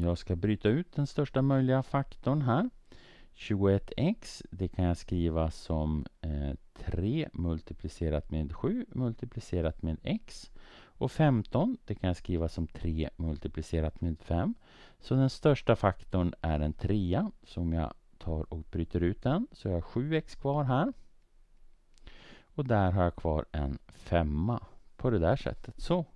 Jag ska bryta ut den största möjliga faktorn här. 21x, det kan jag skriva som eh, 3 multiplicerat med 7 multiplicerat med x. Och 15, det kan jag skriva som 3 multiplicerat med 5. Så den största faktorn är en trea, så om jag tar och bryter ut den så jag har jag 7x kvar här. Och där har jag kvar en femma på det där sättet. Så.